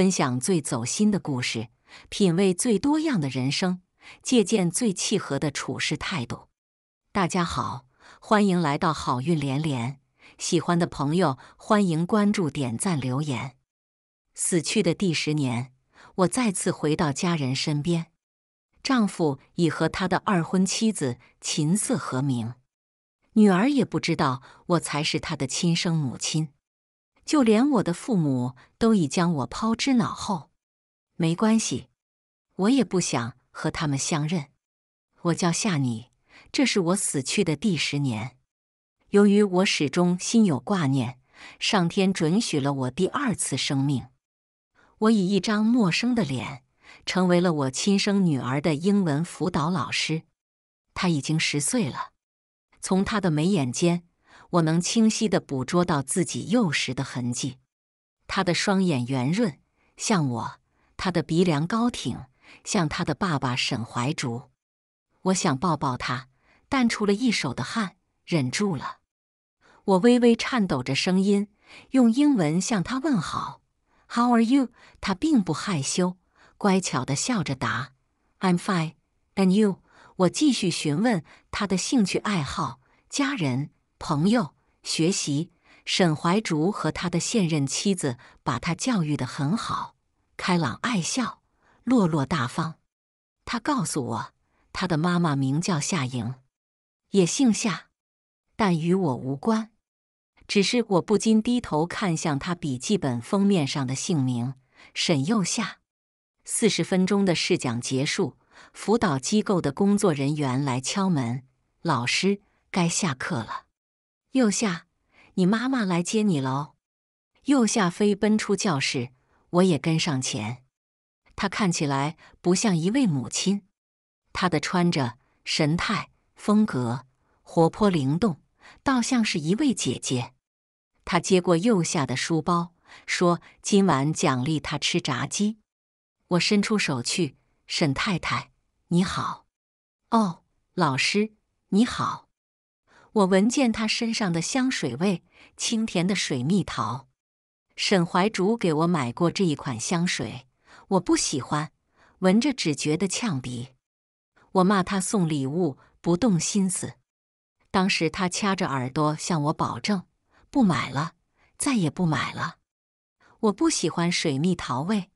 分享最走心的故事，品味最多样的人生，借鉴最契合的处事态度。大家好，欢迎来到好运连连。喜欢的朋友，欢迎关注、点赞、留言。死去的第十年，我再次回到家人身边。丈夫已和他的二婚妻子琴瑟和鸣，女儿也不知道我才是她的亲生母亲。就连我的父母都已将我抛之脑后。没关系，我也不想和他们相认。我叫夏妮，这是我死去的第十年。由于我始终心有挂念，上天准许了我第二次生命。我以一张陌生的脸，成为了我亲生女儿的英文辅导老师。她已经十岁了，从她的眉眼间。我能清晰的捕捉到自己幼时的痕迹，他的双眼圆润，像我；他的鼻梁高挺，像他的爸爸沈怀竹。我想抱抱他，但出了一手的汗，忍住了。我微微颤抖着声音，用英文向他问好：“How are you？” 他并不害羞，乖巧的笑着答：“I'm fine. And you？” 我继续询问他的兴趣爱好、家人。朋友，学习。沈怀竹和他的现任妻子把他教育得很好，开朗爱笑，落落大方。他告诉我，他的妈妈名叫夏莹，也姓夏，但与我无关。只是我不禁低头看向他笔记本封面上的姓名——沈又夏。四十分钟的试讲结束，辅导机构的工作人员来敲门：“老师，该下课了。”右下，你妈妈来接你喽！右下飞奔出教室，我也跟上前。她看起来不像一位母亲，她的穿着、神态、风格活泼灵动，倒像是一位姐姐。她接过右下的书包，说：“今晚奖励他吃炸鸡。”我伸出手去：“沈太太，你好。”“哦，老师，你好。”我闻见他身上的香水味，清甜的水蜜桃。沈怀竹给我买过这一款香水，我不喜欢，闻着只觉得呛鼻。我骂他送礼物不动心思。当时他掐着耳朵向我保证，不买了，再也不买了。我不喜欢水蜜桃味。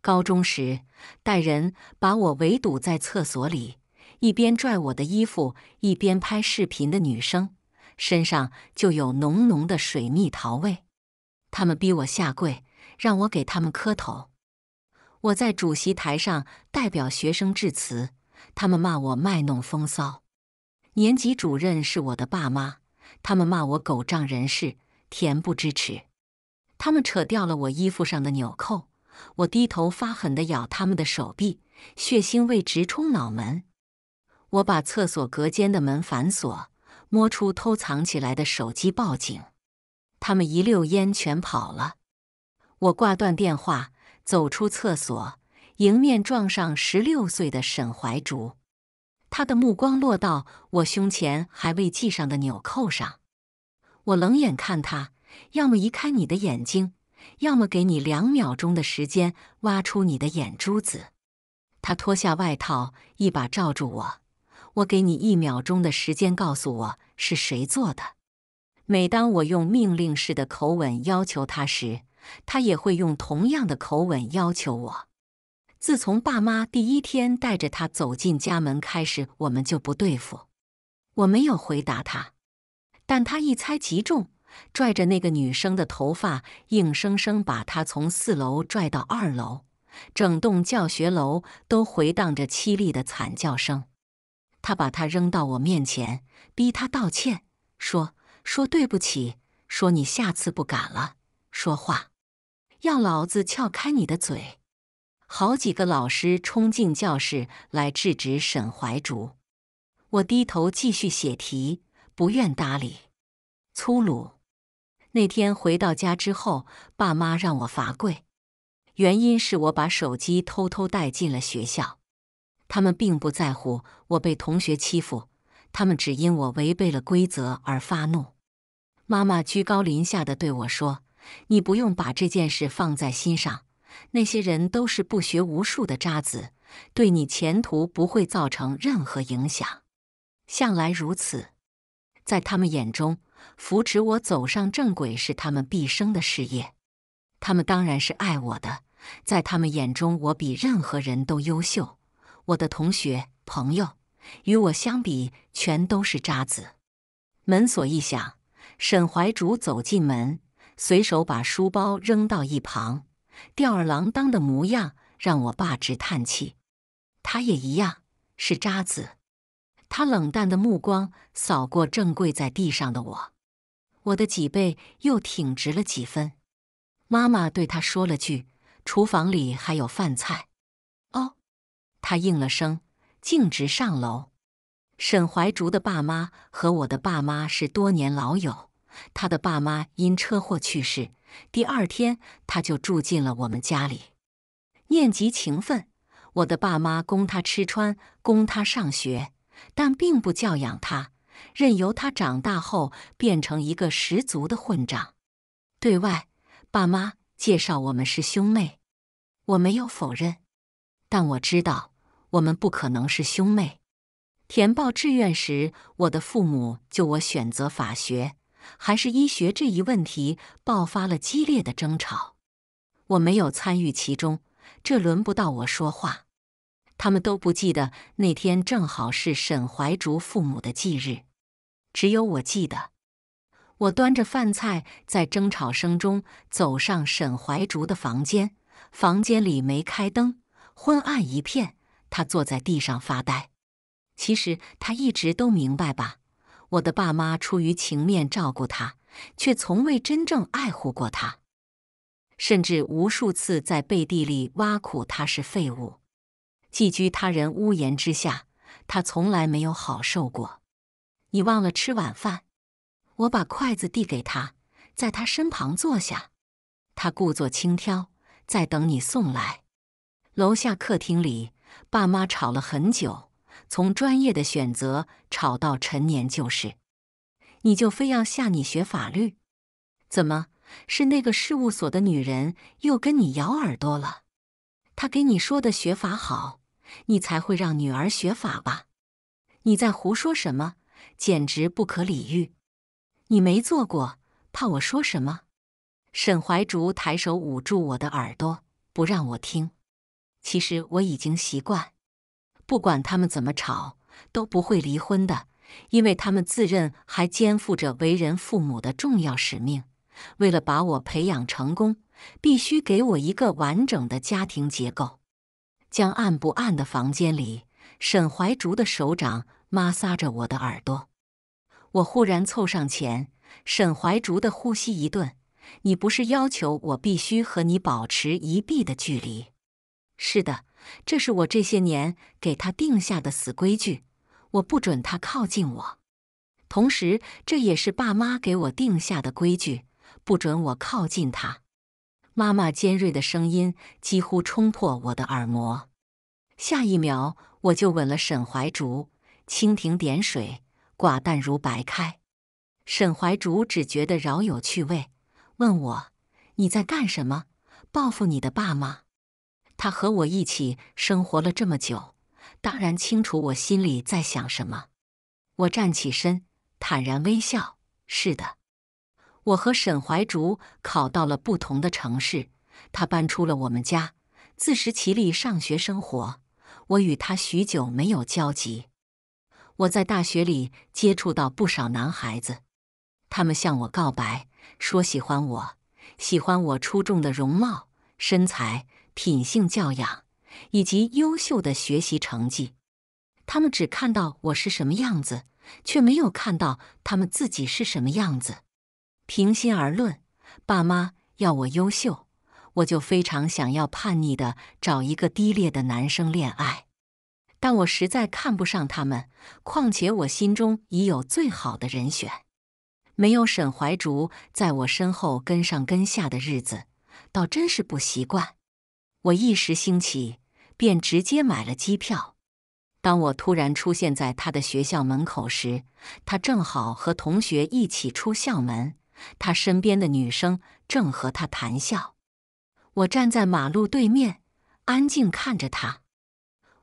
高中时，带人把我围堵在厕所里。一边拽我的衣服，一边拍视频的女生身上就有浓浓的水蜜桃味。他们逼我下跪，让我给他们磕头。我在主席台上代表学生致辞，他们骂我卖弄风骚。年级主任是我的爸妈，他们骂我狗仗人势、恬不知耻。他们扯掉了我衣服上的纽扣，我低头发狠的咬他们的手臂，血腥味直冲脑门。我把厕所隔间的门反锁，摸出偷藏起来的手机报警。他们一溜烟全跑了。我挂断电话，走出厕所，迎面撞上十六岁的沈怀竹。他的目光落到我胸前还未系上的纽扣上。我冷眼看他，要么移开你的眼睛，要么给你两秒钟的时间挖出你的眼珠子。他脱下外套，一把罩住我。我给你一秒钟的时间，告诉我是谁做的。每当我用命令式的口吻要求他时，他也会用同样的口吻要求我。自从爸妈第一天带着他走进家门开始，我们就不对付。我没有回答他，但他一猜即中，拽着那个女生的头发，硬生生把她从四楼拽到二楼，整栋教学楼都回荡着凄厉的惨叫声。他把他扔到我面前，逼他道歉，说说对不起，说你下次不敢了。说话，要老子撬开你的嘴！好几个老师冲进教室来制止沈怀竹。我低头继续写题，不愿搭理。粗鲁。那天回到家之后，爸妈让我罚跪，原因是我把手机偷偷带进了学校。他们并不在乎我被同学欺负，他们只因我违背了规则而发怒。妈妈居高临下的对我说：“你不用把这件事放在心上，那些人都是不学无术的渣子，对你前途不会造成任何影响。向来如此，在他们眼中，扶持我走上正轨是他们毕生的事业。他们当然是爱我的，在他们眼中，我比任何人都优秀。”我的同学朋友，与我相比，全都是渣子。门锁一响，沈怀竹走进门，随手把书包扔到一旁，吊儿郎当的模样让我爸直叹气。他也一样是渣子。他冷淡的目光扫过正跪在地上的我，我的脊背又挺直了几分。妈妈对他说了句：“厨房里还有饭菜。”他应了声，径直上楼。沈怀竹的爸妈和我的爸妈是多年老友，他的爸妈因车祸去世，第二天他就住进了我们家里。念及情分，我的爸妈供他吃穿，供他上学，但并不教养他，任由他长大后变成一个十足的混账。对外，爸妈介绍我们是兄妹，我没有否认，但我知道。我们不可能是兄妹。填报志愿时，我的父母就我选择法学还是医学这一问题爆发了激烈的争吵，我没有参与其中，这轮不到我说话。他们都不记得那天正好是沈怀竹父母的忌日，只有我记得。我端着饭菜，在争吵声中走上沈怀竹的房间，房间里没开灯，昏暗一片。他坐在地上发呆。其实他一直都明白吧，我的爸妈出于情面照顾他，却从未真正爱护过他，甚至无数次在背地里挖苦他是废物，寄居他人屋檐之下，他从来没有好受过。你忘了吃晚饭？我把筷子递给他，在他身旁坐下。他故作轻佻，在等你送来。楼下客厅里。爸妈吵了很久，从专业的选择吵到陈年旧事，你就非要下你学法律？怎么是那个事务所的女人又跟你咬耳朵了？她给你说的学法好，你才会让女儿学法吧？你在胡说什么？简直不可理喻！你没做过，怕我说什么？沈怀竹抬手捂住我的耳朵，不让我听。其实我已经习惯，不管他们怎么吵，都不会离婚的，因为他们自认还肩负着为人父母的重要使命。为了把我培养成功，必须给我一个完整的家庭结构。将暗不暗的房间里，沈怀竹的手掌摩挲着我的耳朵，我忽然凑上前，沈怀竹的呼吸一顿：“你不是要求我必须和你保持一臂的距离？”是的，这是我这些年给他定下的死规矩，我不准他靠近我。同时，这也是爸妈给我定下的规矩，不准我靠近他。妈妈尖锐的声音几乎冲破我的耳膜。下一秒，我就吻了沈怀竹，蜻蜓点水，寡淡如白开。沈怀竹只觉得饶有趣味，问我：“你在干什么？报复你的爸妈？”他和我一起生活了这么久，当然清楚我心里在想什么。我站起身，坦然微笑。是的，我和沈怀竹考到了不同的城市，他搬出了我们家，自食其力上学生活。我与他许久没有交集。我在大学里接触到不少男孩子，他们向我告白，说喜欢我，喜欢我出众的容貌、身材。品性教养以及优秀的学习成绩，他们只看到我是什么样子，却没有看到他们自己是什么样子。平心而论，爸妈要我优秀，我就非常想要叛逆的找一个低劣的男生恋爱，但我实在看不上他们。况且我心中已有最好的人选，没有沈怀竹在我身后跟上跟下的日子，倒真是不习惯。我一时兴起，便直接买了机票。当我突然出现在他的学校门口时，他正好和同学一起出校门。他身边的女生正和他谈笑。我站在马路对面，安静看着他。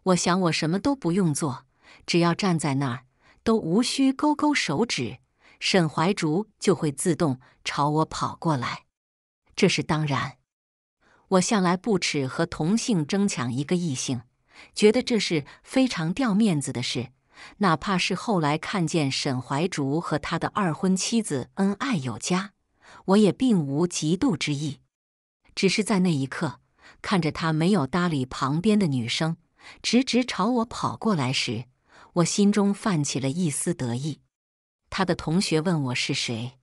我想，我什么都不用做，只要站在那儿，都无需勾勾手指，沈怀竹就会自动朝我跑过来。这是当然。我向来不耻和同性争抢一个异性，觉得这是非常掉面子的事。哪怕是后来看见沈怀竹和他的二婚妻子恩爱有加，我也并无嫉妒之意。只是在那一刻，看着他没有搭理旁边的女生，直直朝我跑过来时，我心中泛起了一丝得意。他的同学问我是谁，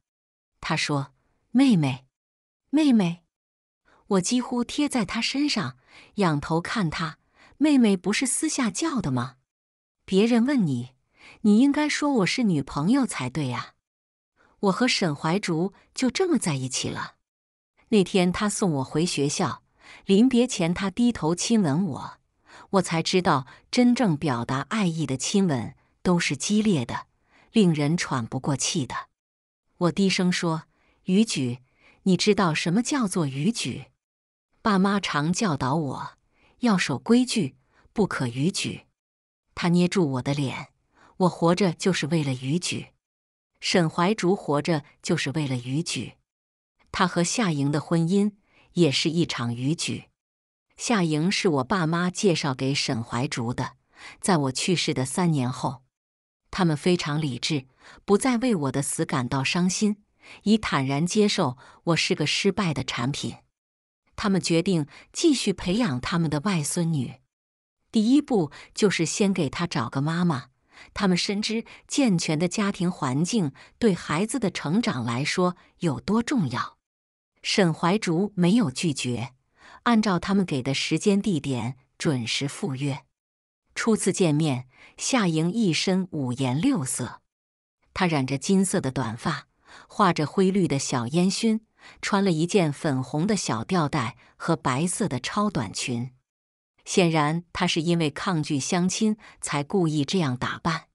他说：“妹妹，妹妹。”我几乎贴在他身上，仰头看他。妹妹不是私下叫的吗？别人问你，你应该说我是女朋友才对啊。我和沈怀竹就这么在一起了。那天他送我回学校，临别前他低头亲吻我，我才知道真正表达爱意的亲吻都是激烈的，令人喘不过气的。我低声说：“愚举，你知道什么叫做愚举？”爸妈常教导我要守规矩，不可逾矩。他捏住我的脸，我活着就是为了逾矩。沈怀竹活着就是为了逾矩。他和夏莹的婚姻也是一场逾矩。夏莹是我爸妈介绍给沈怀竹的。在我去世的三年后，他们非常理智，不再为我的死感到伤心，已坦然接受我是个失败的产品。他们决定继续培养他们的外孙女，第一步就是先给她找个妈妈。他们深知健全的家庭环境对孩子的成长来说有多重要。沈怀竹没有拒绝，按照他们给的时间地点准时赴约。初次见面，夏莹一身五颜六色，她染着金色的短发，画着灰绿的小烟熏。穿了一件粉红的小吊带和白色的超短裙，显然她是因为抗拒相亲才故意这样打扮。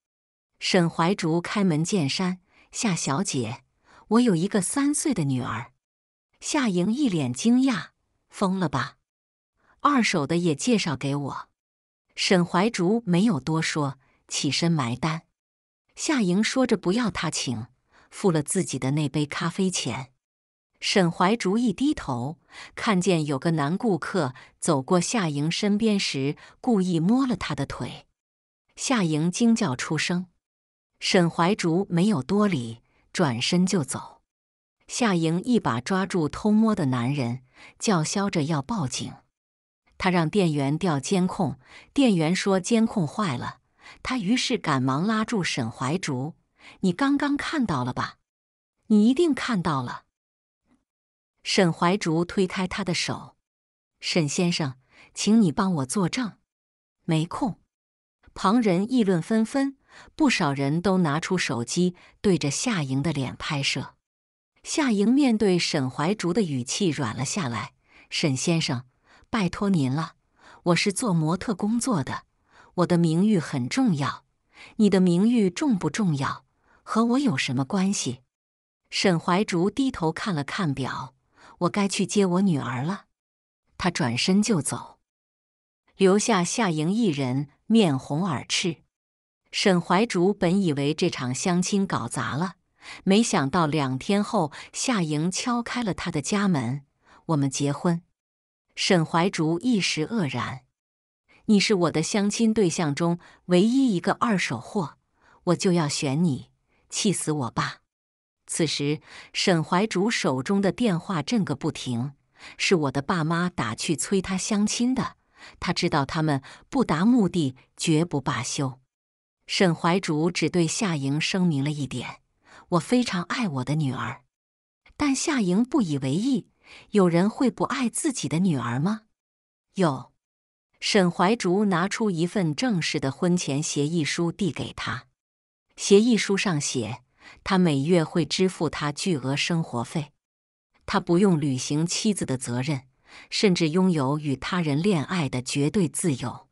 沈怀竹开门见山：“夏小姐，我有一个三岁的女儿。”夏莹一脸惊讶：“疯了吧？二手的也介绍给我。”沈怀竹没有多说，起身埋单。夏莹说着不要他请，付了自己的那杯咖啡钱。沈怀竹一低头，看见有个男顾客走过夏莹身边时，故意摸了她的腿。夏莹惊叫出声。沈怀竹没有多理，转身就走。夏莹一把抓住偷摸的男人，叫嚣着要报警。他让店员调监控，店员说监控坏了。他于是赶忙拉住沈怀竹：“你刚刚看到了吧？你一定看到了。”沈怀竹推开他的手，沈先生，请你帮我作证。没空。旁人议论纷纷，不少人都拿出手机对着夏莹的脸拍摄。夏莹面对沈怀竹的语气软了下来：“沈先生，拜托您了。我是做模特工作的，我的名誉很重要。你的名誉重不重要？和我有什么关系？”沈怀竹低头看了看表。我该去接我女儿了，他转身就走，留下夏莹一人面红耳赤。沈怀竹本以为这场相亲搞砸了，没想到两天后，夏莹敲开了他的家门。我们结婚。沈怀竹一时愕然：“你是我的相亲对象中唯一一个二手货，我就要选你，气死我爸！”此时，沈怀竹手中的电话震个不停，是我的爸妈打去催他相亲的。他知道他们不达目的绝不罢休。沈怀竹只对夏莹声明了一点：我非常爱我的女儿。但夏莹不以为意。有人会不爱自己的女儿吗？有。沈怀竹拿出一份正式的婚前协议书递给他，协议书上写。他每月会支付他巨额生活费，他不用履行妻子的责任，甚至拥有与他人恋爱的绝对自由。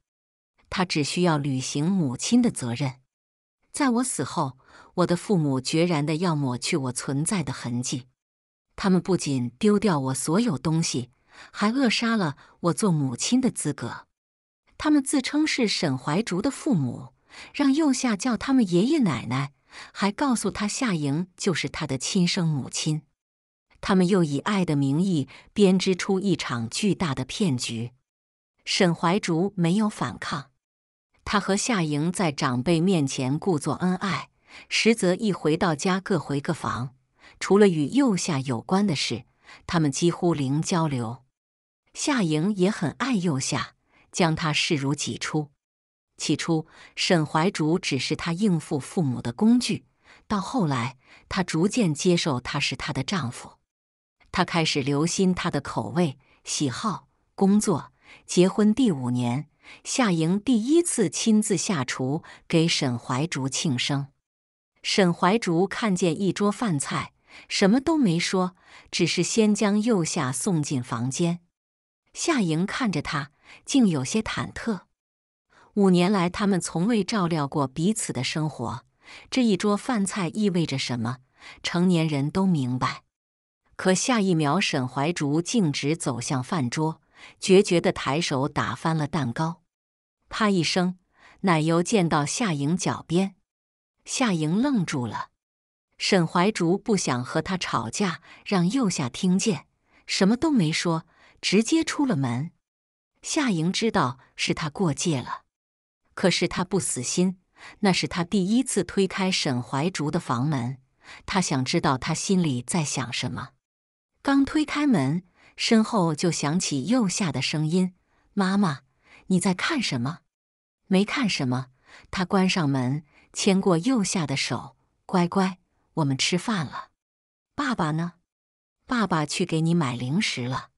他只需要履行母亲的责任。在我死后，我的父母决然的要抹去我存在的痕迹。他们不仅丢掉我所有东西，还扼杀了我做母亲的资格。他们自称是沈怀竹的父母，让右下叫他们爷爷奶奶。还告诉他，夏莹就是他的亲生母亲。他们又以爱的名义编织出一场巨大的骗局。沈怀竹没有反抗，他和夏莹在长辈面前故作恩爱，实则一回到家各回各房。除了与幼下有关的事，他们几乎零交流。夏莹也很爱幼下，将他视如己出。起初，沈怀竹只是他应付父母的工具，到后来，他逐渐接受他是他的丈夫。他开始留心他的口味、喜好、工作。结婚第五年，夏莹第一次亲自下厨给沈怀竹庆生。沈怀竹看见一桌饭菜，什么都没说，只是先将右夏送进房间。夏莹看着他，竟有些忐忑。五年来，他们从未照料过彼此的生活。这一桌饭菜意味着什么？成年人都明白。可下一秒，沈怀竹径直走向饭桌，决绝地抬手打翻了蛋糕，啪一声，奶油溅到夏莹脚边。夏莹愣住了。沈怀竹不想和他吵架，让右下听见，什么都没说，直接出了门。夏莹知道是他过界了。可是他不死心，那是他第一次推开沈怀竹的房门，他想知道他心里在想什么。刚推开门，身后就响起幼夏的声音：“妈妈，你在看什么？没看什么。”他关上门，牵过幼夏的手：“乖乖，我们吃饭了。爸爸呢？爸爸去给你买零食了。”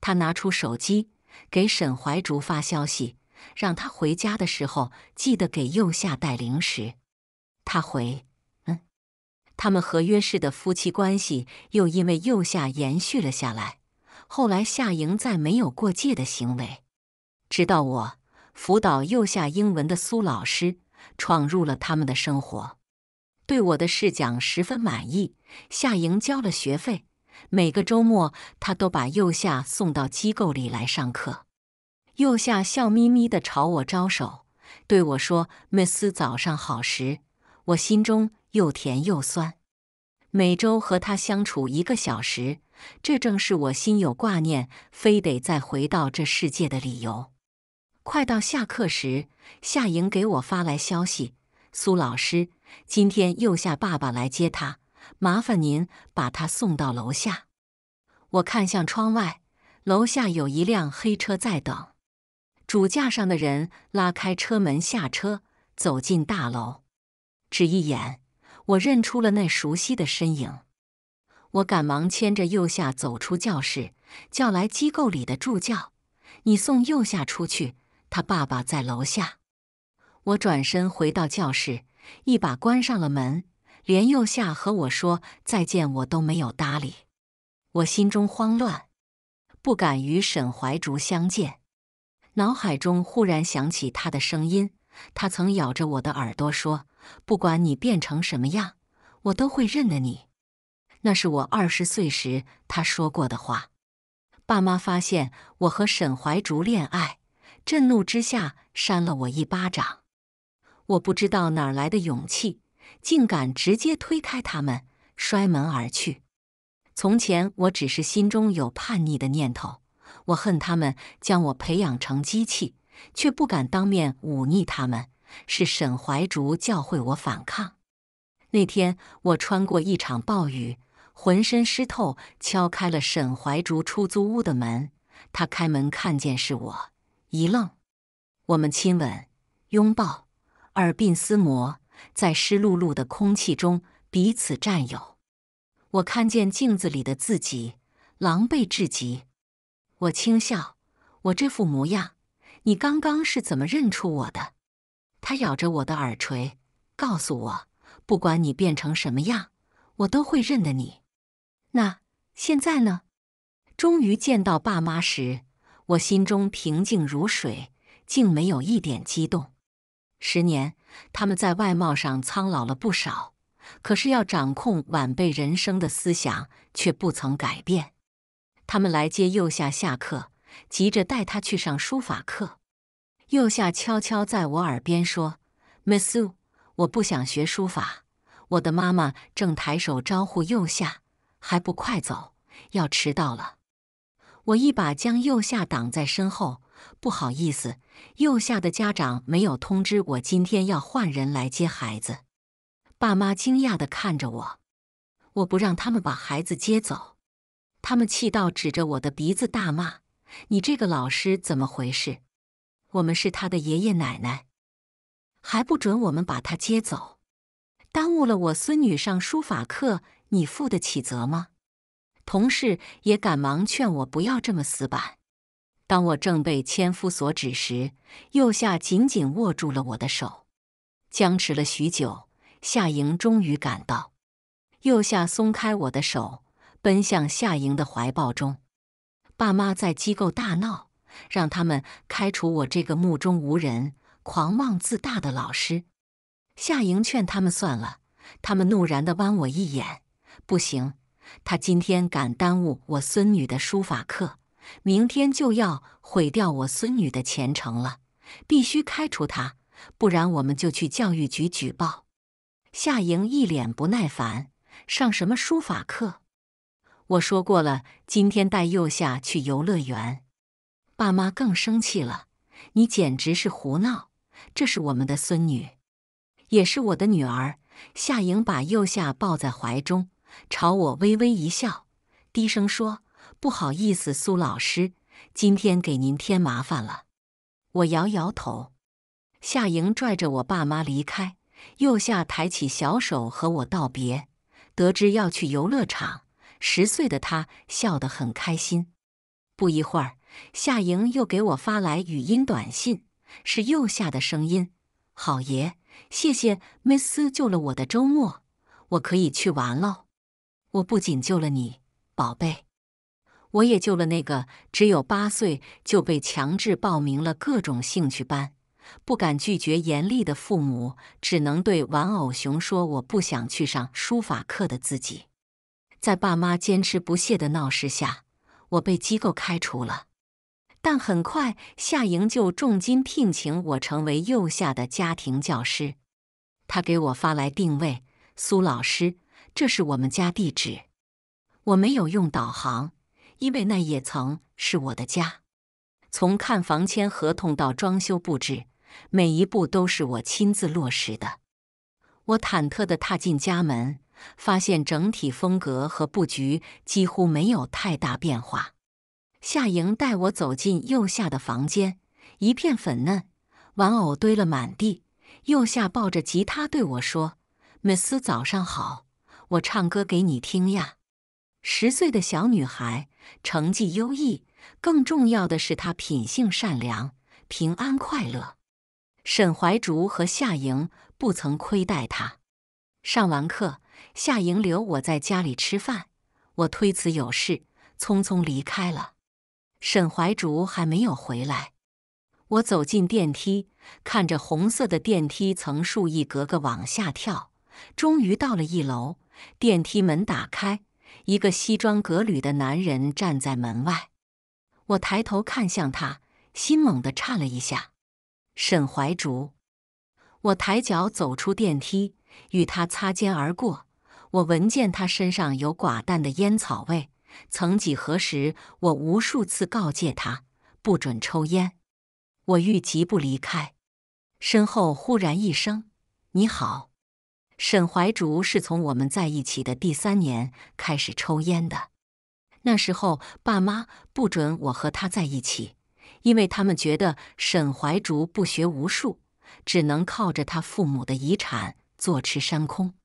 他拿出手机给沈怀竹发消息。让他回家的时候记得给右下带零食。他回：“嗯，他们合约式的夫妻关系又因为右下延续了下来。后来夏莹再没有过界的行为，直到我辅导右下英文的苏老师闯入了他们的生活，对我的试讲十分满意。夏莹交了学费，每个周末他都把右下送到机构里来上课。”右夏笑眯眯地朝我招手，对我说：“Miss，早上好。”时，我心中又甜又酸。每周和他相处一个小时，这正是我心有挂念，非得再回到这世界的理由。快到下课时，夏莹给我发来消息：“苏老师，今天右夏爸爸来接他，麻烦您把他送到楼下。”我看向窗外，楼下有一辆黑车在等。主驾上的人拉开车门下车，走进大楼。只一眼，我认出了那熟悉的身影。我赶忙牵着右夏走出教室，叫来机构里的助教：“你送右夏出去，他爸爸在楼下。”我转身回到教室，一把关上了门，连右夏和我说再见，我都没有搭理。我心中慌乱，不敢与沈怀竹相见。脑海中忽然想起他的声音，他曾咬着我的耳朵说：“不管你变成什么样，我都会认得你。”那是我二十岁时他说过的话。爸妈发现我和沈怀竹恋爱，震怒之下扇了我一巴掌。我不知道哪来的勇气，竟敢直接推开他们，摔门而去。从前我只是心中有叛逆的念头。我恨他们将我培养成机器，却不敢当面忤逆他们。是沈怀竹教会我反抗。那天，我穿过一场暴雨，浑身湿透，敲开了沈怀竹出租屋的门。他开门看见是我，一愣。我们亲吻、拥抱，耳鬓厮磨，在湿漉漉的空气中彼此占有。我看见镜子里的自己，狼狈至极。我轻笑，我这副模样，你刚刚是怎么认出我的？他咬着我的耳垂，告诉我：不管你变成什么样，我都会认得你。那现在呢？终于见到爸妈时，我心中平静如水，竟没有一点激动。十年，他们在外貌上苍老了不少，可是要掌控晚辈人生的思想却不曾改变。他们来接右夏下课，急着带他去上书法课。右夏悄悄在我耳边说：“Missou，我不想学书法。”我的妈妈正抬手招呼右夏：“还不快走，要迟到了！”我一把将右夏挡在身后，不好意思。右夏的家长没有通知我今天要换人来接孩子。爸妈惊讶地看着我，我不让他们把孩子接走。他们气到指着我的鼻子大骂：“你这个老师怎么回事？我们是他的爷爷奶奶，还不准我们把他接走？耽误了我孙女上书法课，你负得起责吗？”同事也赶忙劝我不要这么死板。当我正被千夫所指时，右下紧紧握住了我的手。僵持了许久，夏莹终于赶到，右下松开我的手。奔向夏莹的怀抱中，爸妈在机构大闹，让他们开除我这个目中无人、狂妄自大的老师。夏莹劝他们算了，他们怒然地剜我一眼。不行，他今天敢耽误我孙女的书法课，明天就要毁掉我孙女的前程了，必须开除他，不然我们就去教育局举报。夏莹一脸不耐烦：“上什么书法课？”我说过了，今天带幼夏去游乐园。爸妈更生气了，你简直是胡闹！这是我们的孙女，也是我的女儿。夏莹把幼夏抱在怀中，朝我微微一笑，低声说：“不好意思，苏老师，今天给您添麻烦了。”我摇摇头。夏莹拽着我爸妈离开，幼夏抬起小手和我道别，得知要去游乐场。十岁的他笑得很开心。不一会儿，夏莹又给我发来语音短信，是幼夏的声音：“好爷，谢谢 Miss 救了我的周末，我可以去玩喽。我不仅救了你，宝贝，我也救了那个只有八岁就被强制报名了各种兴趣班，不敢拒绝严厉的父母，只能对玩偶熊说我不想去上书法课的自己。”在爸妈坚持不懈的闹事下，我被机构开除了。但很快，夏莹就重金聘请我成为幼夏的家庭教师。他给我发来定位：“苏老师，这是我们家地址。”我没有用导航，因为那也曾是我的家。从看房、签合同到装修布置，每一步都是我亲自落实的。我忐忑地踏进家门。发现整体风格和布局几乎没有太大变化。夏莹带我走进右下的房间，一片粉嫩，玩偶堆了满地。右下抱着吉他对我说：“Miss，早上好，我唱歌给你听呀。”十岁的小女孩，成绩优异，更重要的是她品性善良，平安快乐。沈怀竹和夏莹不曾亏待她。上完课。夏莹留我在家里吃饭，我推辞有事，匆匆离开了。沈怀竹还没有回来，我走进电梯，看着红色的电梯层数一格格往下跳，终于到了一楼。电梯门打开，一个西装革履的男人站在门外。我抬头看向他，心猛地颤了一下。沈怀竹，我抬脚走出电梯，与他擦肩而过。我闻见他身上有寡淡的烟草味。曾几何时，我无数次告诫他不准抽烟。我欲疾步离开，身后忽然一声：“你好，沈怀竹。”是从我们在一起的第三年开始抽烟的。那时候，爸妈不准我和他在一起，因为他们觉得沈怀竹不学无术，只能靠着他父母的遗产坐吃山空。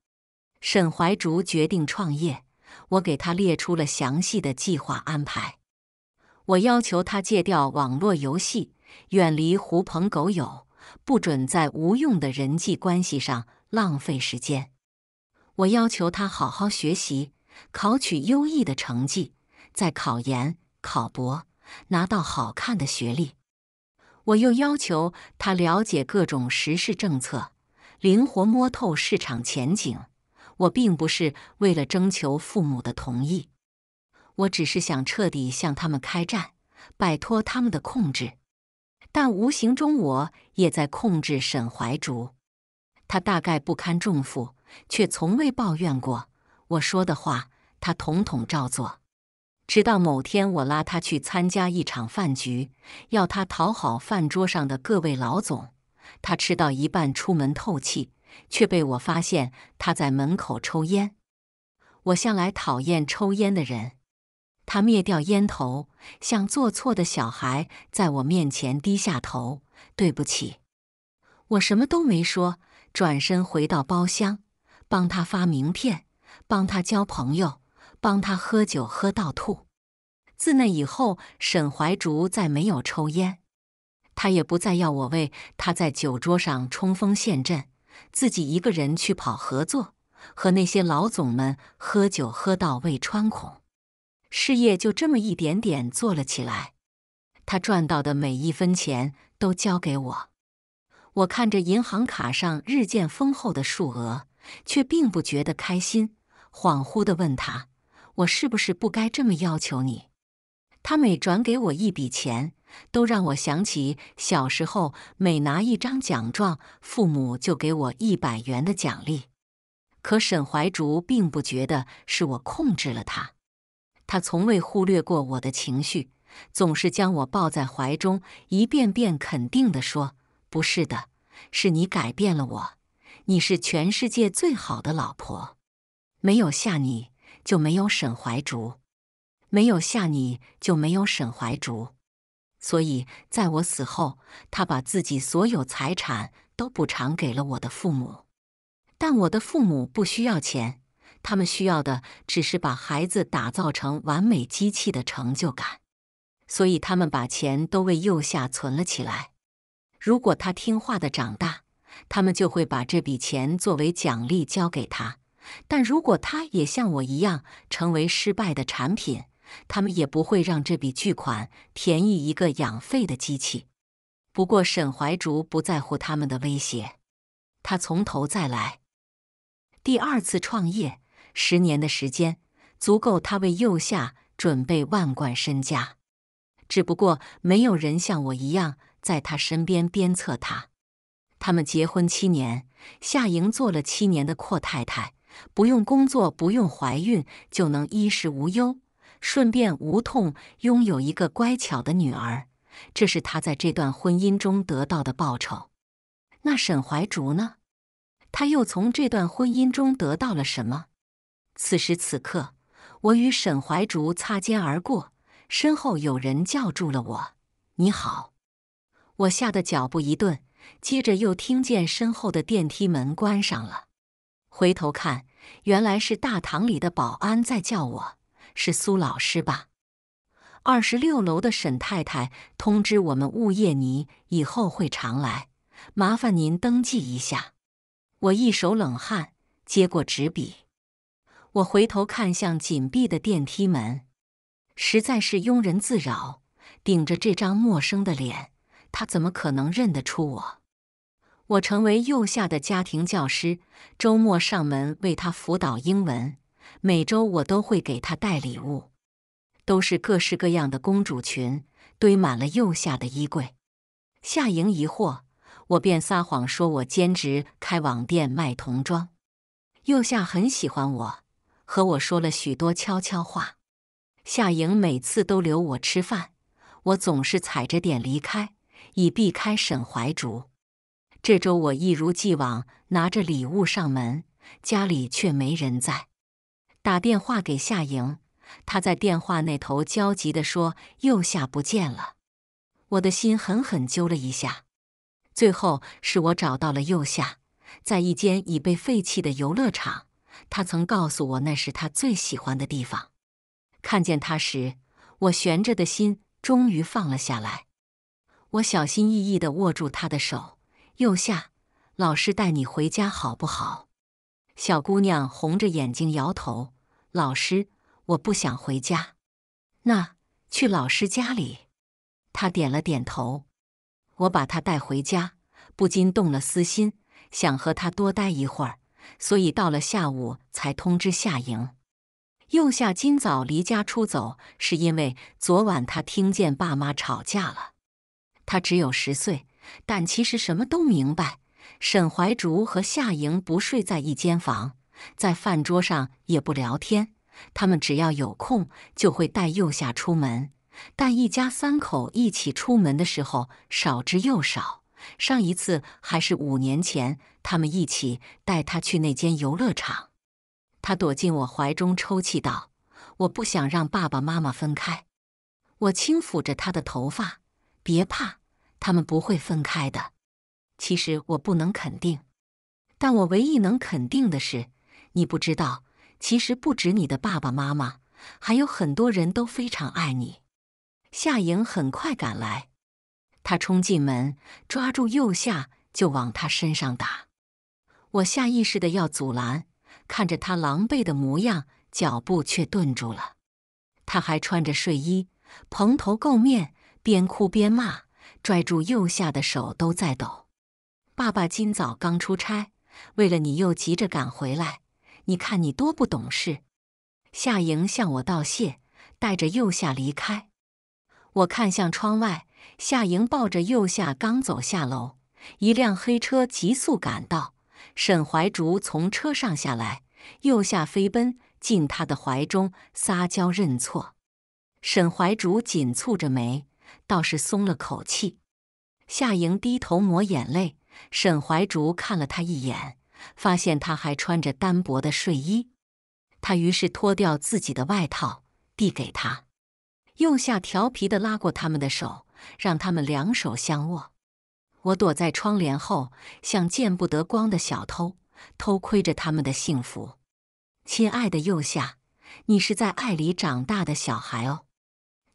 沈怀竹决定创业，我给他列出了详细的计划安排。我要求他戒掉网络游戏，远离狐朋狗友，不准在无用的人际关系上浪费时间。我要求他好好学习，考取优异的成绩，再考研、考博拿到好看的学历。我又要求他了解各种时事政策，灵活摸透市场前景。我并不是为了征求父母的同意，我只是想彻底向他们开战，摆脱他们的控制。但无形中，我也在控制沈怀竹。他大概不堪重负，却从未抱怨过我说的话。他统统照做，直到某天，我拉他去参加一场饭局，要他讨好饭桌上的各位老总。他吃到一半，出门透气。却被我发现他在门口抽烟。我向来讨厌抽烟的人。他灭掉烟头，像做错的小孩，在我面前低下头，对不起。我什么都没说，转身回到包厢，帮他发名片，帮他交朋友，帮他喝酒喝到吐。自那以后，沈怀竹再没有抽烟，他也不再要我为他在酒桌上冲锋陷阵。自己一个人去跑合作，和那些老总们喝酒喝到胃穿孔，事业就这么一点点做了起来。他赚到的每一分钱都交给我，我看着银行卡上日渐丰厚的数额，却并不觉得开心。恍惚地问他：“我是不是不该这么要求你？”他每转给我一笔钱。都让我想起小时候，每拿一张奖状，父母就给我一百元的奖励。可沈怀竹并不觉得是我控制了他，他从未忽略过我的情绪，总是将我抱在怀中，一遍遍肯定地说：“不是的，是你改变了我，你是全世界最好的老婆，没有下你就没有沈怀竹，没有下你就没有沈怀竹。”所以，在我死后，他把自己所有财产都补偿给了我的父母。但我的父母不需要钱，他们需要的只是把孩子打造成完美机器的成就感。所以，他们把钱都为幼下存了起来。如果他听话的长大，他们就会把这笔钱作为奖励交给他；但如果他也像我一样成为失败的产品，他们也不会让这笔巨款便宜一个养废的机器。不过沈怀竹不在乎他们的威胁，他从头再来，第二次创业，十年的时间足够他为右下准备万贯身家。只不过没有人像我一样在他身边鞭策他。他们结婚七年，夏莹做了七年的阔太太，不用工作，不用怀孕，就能衣食无忧。顺便无痛拥有一个乖巧的女儿，这是他在这段婚姻中得到的报酬。那沈怀竹呢？他又从这段婚姻中得到了什么？此时此刻，我与沈怀竹擦肩而过，身后有人叫住了我：“你好。”我吓得脚步一顿，接着又听见身后的电梯门关上了。回头看，原来是大堂里的保安在叫我。是苏老师吧？二十六楼的沈太太通知我们物业，你以后会常来，麻烦您登记一下。我一手冷汗，接过纸笔，我回头看向紧闭的电梯门，实在是庸人自扰。顶着这张陌生的脸，他怎么可能认得出我？我成为右夏的家庭教师，周末上门为他辅导英文。每周我都会给她带礼物，都是各式各样的公主裙，堆满了右夏的衣柜。夏莹疑惑，我便撒谎说，我兼职开网店卖童装。右夏很喜欢我，和我说了许多悄悄话。夏莹每次都留我吃饭，我总是踩着点离开，以避开沈怀竹。这周我一如既往拿着礼物上门，家里却没人在。打电话给夏莹，她在电话那头焦急地说：“右下不见了。”我的心狠狠揪了一下。最后是我找到了右下，在一间已被废弃的游乐场，他曾告诉我那是他最喜欢的地方。看见他时，我悬着的心终于放了下来。我小心翼翼地握住他的手：“右下，老师带你回家好不好？”小姑娘红着眼睛摇头。老师，我不想回家。那去老师家里。他点了点头。我把他带回家，不禁动了私心，想和他多待一会儿，所以到了下午才通知夏莹。右夏今早离家出走，是因为昨晚他听见爸妈吵架了。他只有十岁，但其实什么都明白。沈怀竹和夏莹不睡在一间房。在饭桌上也不聊天，他们只要有空就会带幼夏出门，但一家三口一起出门的时候少之又少。上一次还是五年前，他们一起带他去那间游乐场。他躲进我怀中，抽泣道：“我不想让爸爸妈妈分开。”我轻抚着他的头发：“别怕，他们不会分开的。”其实我不能肯定，但我唯一能肯定的是。你不知道，其实不止你的爸爸妈妈，还有很多人都非常爱你。夏莹很快赶来，她冲进门，抓住右下就往他身上打。我下意识的要阻拦，看着他狼狈的模样，脚步却顿住了。他还穿着睡衣，蓬头垢面，边哭边骂，拽住右下的手都在抖。爸爸今早刚出差，为了你又急着赶回来。你看你多不懂事！夏莹向我道谢，带着右下离开。我看向窗外，夏莹抱着右下刚走下楼，一辆黑车急速赶到。沈怀竹从车上下来，右下飞奔进他的怀中撒娇认错。沈怀竹紧蹙着眉，倒是松了口气。夏莹低头抹眼泪，沈怀竹看了他一眼。发现他还穿着单薄的睡衣，他于是脱掉自己的外套递给他，右下调皮的拉过他们的手，让他们两手相握。我躲在窗帘后，像见不得光的小偷，偷窥着他们的幸福。亲爱的右下，你是在爱里长大的小孩哦，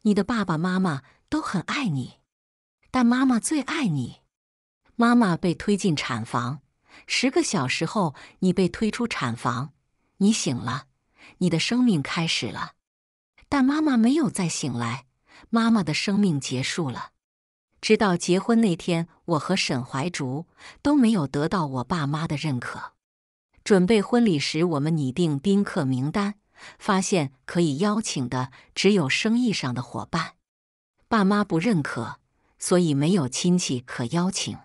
你的爸爸妈妈都很爱你，但妈妈最爱你。妈妈被推进产房。十个小时后，你被推出产房，你醒了，你的生命开始了，但妈妈没有再醒来，妈妈的生命结束了。直到结婚那天，我和沈怀竹都没有得到我爸妈的认可。准备婚礼时，我们拟定宾客名单，发现可以邀请的只有生意上的伙伴，爸妈不认可，所以没有亲戚可邀请。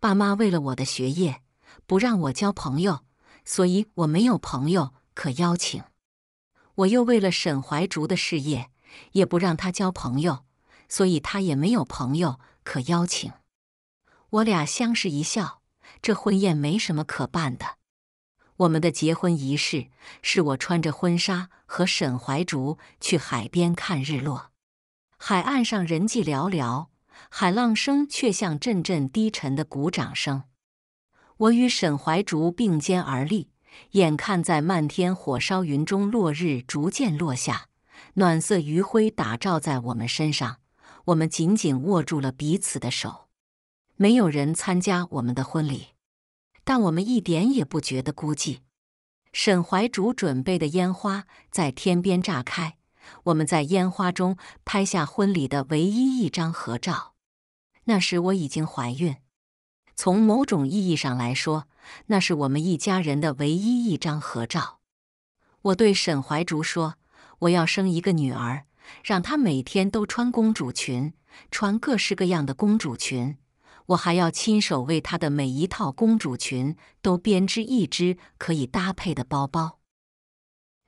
爸妈为了我的学业。不让我交朋友，所以我没有朋友可邀请。我又为了沈怀竹的事业，也不让他交朋友，所以他也没有朋友可邀请。我俩相视一笑，这婚宴没什么可办的。我们的结婚仪式是我穿着婚纱和沈怀竹去海边看日落，海岸上人迹寥寥，海浪声却像阵阵低沉的鼓掌声。我与沈怀竹并肩而立，眼看在漫天火烧云中，落日逐渐落下，暖色余晖打照在我们身上。我们紧紧握住了彼此的手。没有人参加我们的婚礼，但我们一点也不觉得孤寂。沈怀竹准备的烟花在天边炸开，我们在烟花中拍下婚礼的唯一一张合照。那时我已经怀孕。从某种意义上来说，那是我们一家人的唯一一张合照。我对沈怀竹说：“我要生一个女儿，让她每天都穿公主裙，穿各式各样的公主裙。我还要亲手为她的每一套公主裙都编织一只可以搭配的包包。”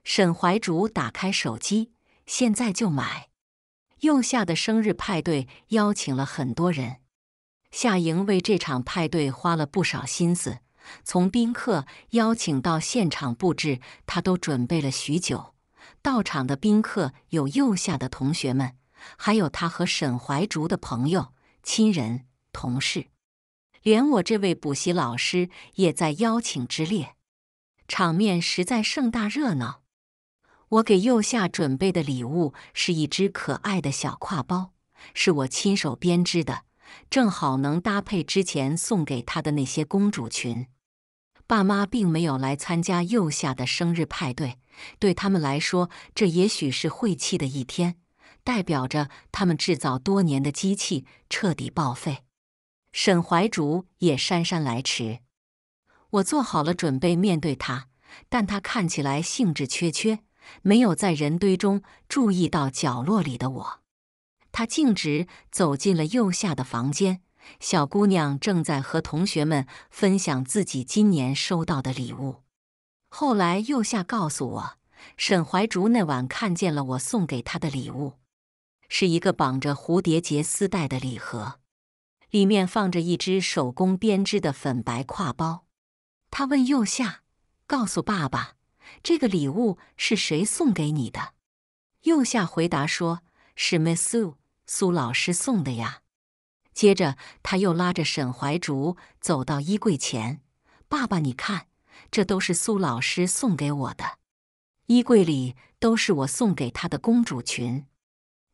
沈怀竹打开手机，现在就买。幼夏的生日派对邀请了很多人。夏莹为这场派对花了不少心思，从宾客邀请到现场布置，她都准备了许久。到场的宾客有幼下的同学们，还有她和沈怀竹的朋友、亲人、同事，连我这位补习老师也在邀请之列。场面实在盛大热闹。我给幼下准备的礼物是一只可爱的小挎包，是我亲手编织的。正好能搭配之前送给她的那些公主裙。爸妈并没有来参加幼夏的生日派对，对他们来说，这也许是晦气的一天，代表着他们制造多年的机器彻底报废。沈怀竹也姗姗来迟，我做好了准备面对他，但他看起来兴致缺缺，没有在人堆中注意到角落里的我。他径直走进了右夏的房间，小姑娘正在和同学们分享自己今年收到的礼物。后来右夏告诉我，沈怀竹那晚看见了我送给他的礼物，是一个绑着蝴蝶结丝带的礼盒，里面放着一只手工编织的粉白挎包。他问右夏：“告诉爸爸，这个礼物是谁送给你的？”右夏回答说：“是 Miss Su。”苏老师送的呀。接着，他又拉着沈怀竹走到衣柜前：“爸爸，你看，这都是苏老师送给我的。衣柜里都是我送给他的公主裙。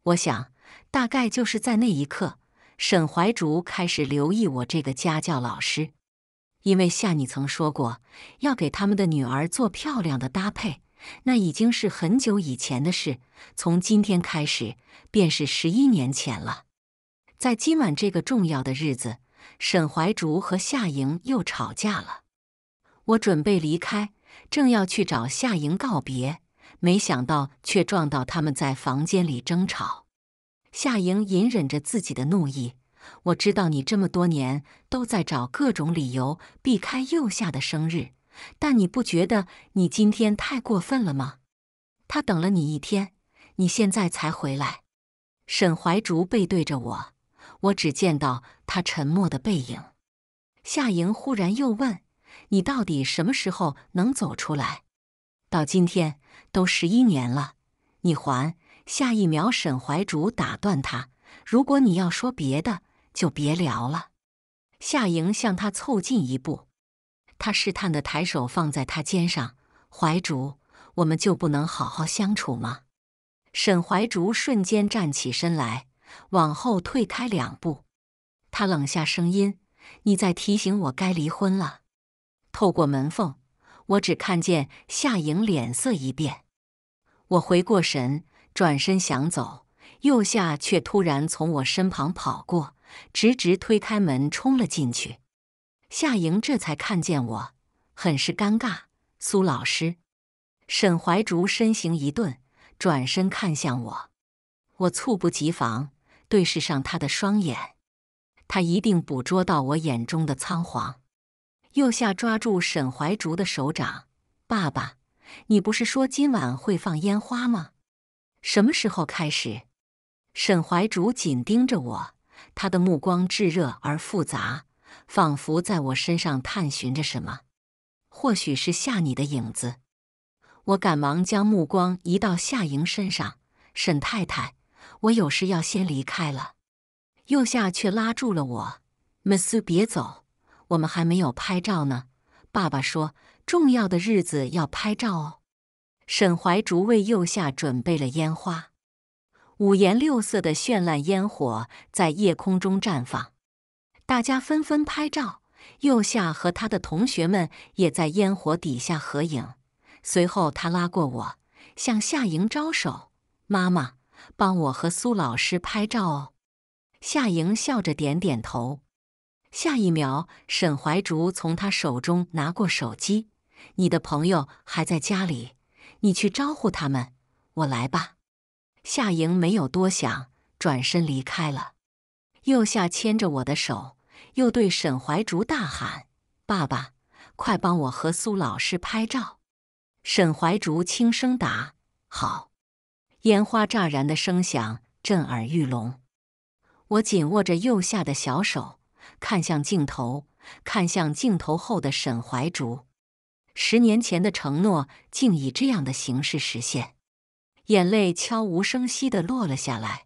我想，大概就是在那一刻，沈怀竹开始留意我这个家教老师，因为夏，你曾说过要给他们的女儿做漂亮的搭配。”那已经是很久以前的事，从今天开始便是十一年前了。在今晚这个重要的日子，沈怀竹和夏莹又吵架了。我准备离开，正要去找夏莹告别，没想到却撞到他们在房间里争吵。夏莹隐忍着自己的怒意，我知道你这么多年都在找各种理由避开右夏的生日。但你不觉得你今天太过分了吗？他等了你一天，你现在才回来。沈怀竹背对着我，我只见到他沉默的背影。夏莹忽然又问：“你到底什么时候能走出来？”到今天都十一年了，你还……下一秒，沈怀竹打断他：“如果你要说别的，就别聊了。”夏莹向他凑近一步。他试探的抬手放在他肩上，怀竹，我们就不能好好相处吗？沈怀竹瞬间站起身来，往后退开两步。他冷下声音：“你在提醒我该离婚了。”透过门缝，我只看见夏莹脸色一变。我回过神，转身想走，右下却突然从我身旁跑过，直直推开门冲了进去。夏莹这才看见我，很是尴尬。苏老师，沈怀竹身形一顿，转身看向我。我猝不及防，对视上他的双眼，他一定捕捉到我眼中的仓皇。右下抓住沈怀竹的手掌，爸爸，你不是说今晚会放烟花吗？什么时候开始？沈怀竹紧盯着我，他的目光炙热而复杂。仿佛在我身上探寻着什么，或许是夏你的影子。我赶忙将目光移到夏莹身上。沈太太，我有事要先离开了。右夏却拉住了我：“Miss，别走，我们还没有拍照呢。”爸爸说：“重要的日子要拍照哦。”沈怀竹为右下准备了烟花，五颜六色的绚烂烟火在夜空中绽放。大家纷纷拍照，右夏和他的同学们也在烟火底下合影。随后，他拉过我，向夏莹招手：“妈妈，帮我和苏老师拍照哦。”夏莹笑着点点头。下一秒，沈怀竹从他手中拿过手机：“你的朋友还在家里，你去招呼他们，我来吧。”夏莹没有多想，转身离开了。右夏牵着我的手。又对沈怀竹大喊：“爸爸，快帮我和苏老师拍照！”沈怀竹轻声答：“好。”烟花炸然的声响震耳欲聋。我紧握着右下的小手，看向镜头，看向镜头后的沈怀竹。十年前的承诺，竟以这样的形式实现。眼泪悄无声息地落了下来。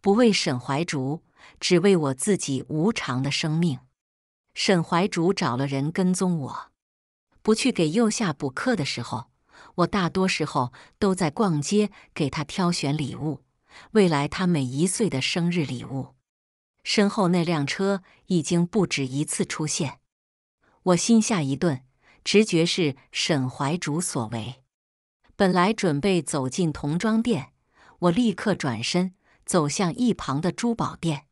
不为沈怀竹。只为我自己无常的生命。沈怀竹找了人跟踪我。不去给右下补课的时候，我大多时候都在逛街，给他挑选礼物，未来他每一岁的生日礼物。身后那辆车已经不止一次出现，我心下一顿，直觉是沈怀竹所为。本来准备走进童装店，我立刻转身走向一旁的珠宝店。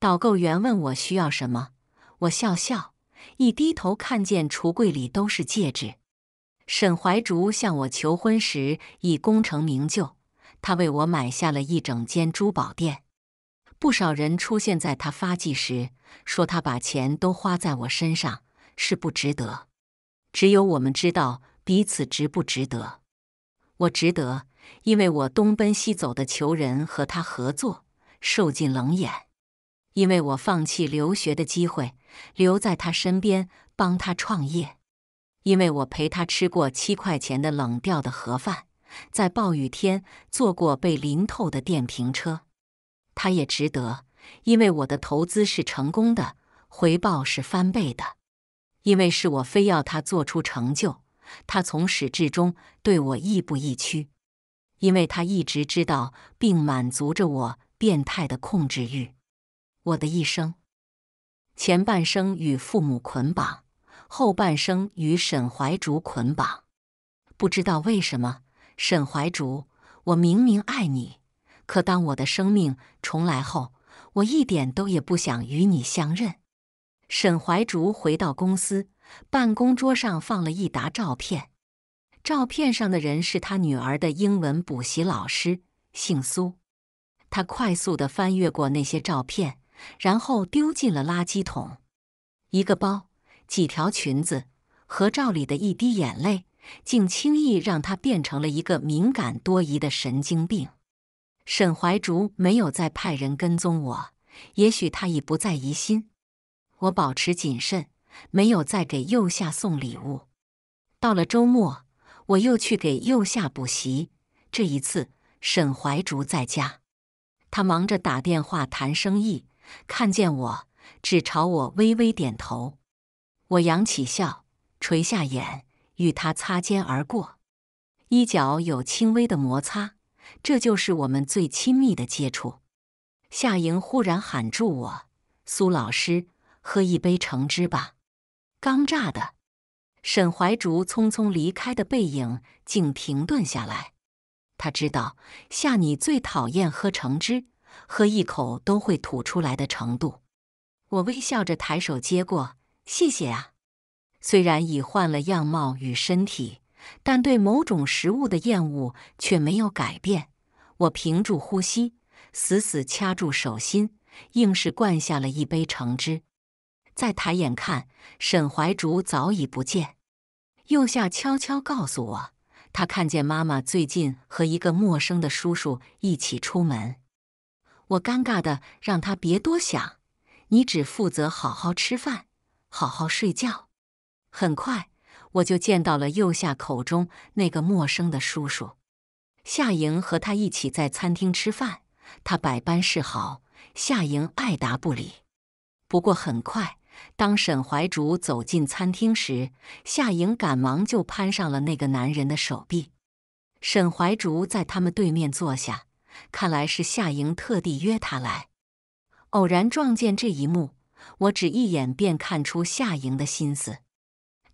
导购员问我需要什么，我笑笑，一低头看见橱柜里都是戒指。沈怀竹向我求婚时已功成名就，他为我买下了一整间珠宝店。不少人出现在他发迹时，说他把钱都花在我身上是不值得。只有我们知道彼此值不值得。我值得，因为我东奔西走的求人和他合作，受尽冷眼。因为我放弃留学的机会，留在他身边帮他创业；因为我陪他吃过七块钱的冷掉的盒饭，在暴雨天坐过被淋透的电瓶车，他也值得。因为我的投资是成功的，回报是翻倍的。因为是我非要他做出成就，他从始至终对我亦步亦趋。因为他一直知道并满足着我变态的控制欲。我的一生，前半生与父母捆绑，后半生与沈怀竹捆绑。不知道为什么，沈怀竹，我明明爱你，可当我的生命重来后，我一点都也不想与你相认。沈怀竹回到公司，办公桌上放了一沓照片，照片上的人是他女儿的英文补习老师，姓苏。他快速的翻阅过那些照片。然后丢进了垃圾桶。一个包，几条裙子，合照里的一滴眼泪，竟轻易让他变成了一个敏感多疑的神经病。沈怀竹没有再派人跟踪我，也许他已不再疑心。我保持谨慎，没有再给右夏送礼物。到了周末，我又去给右夏补习。这一次，沈怀竹在家，他忙着打电话谈生意。看见我，只朝我微微点头。我扬起笑，垂下眼，与他擦肩而过，衣角有轻微的摩擦，这就是我们最亲密的接触。夏莹忽然喊住我：“苏老师，喝一杯橙汁吧，刚榨的。”沈怀竹匆匆离开的背影竟停顿下来，他知道夏你最讨厌喝橙汁。喝一口都会吐出来的程度，我微笑着抬手接过，谢谢啊。虽然已换了样貌与身体，但对某种食物的厌恶却没有改变。我屏住呼吸，死死掐住手心，硬是灌下了一杯橙汁。再抬眼看，沈怀竹早已不见。右下悄悄告诉我，他看见妈妈最近和一个陌生的叔叔一起出门。我尴尬的让他别多想，你只负责好好吃饭，好好睡觉。很快我就见到了右下口中那个陌生的叔叔，夏莹和他一起在餐厅吃饭，他百般示好，夏莹爱答不理。不过很快，当沈怀竹走进餐厅时，夏莹赶忙就攀上了那个男人的手臂。沈怀竹在他们对面坐下。看来是夏莹特地约他来，偶然撞见这一幕，我只一眼便看出夏莹的心思。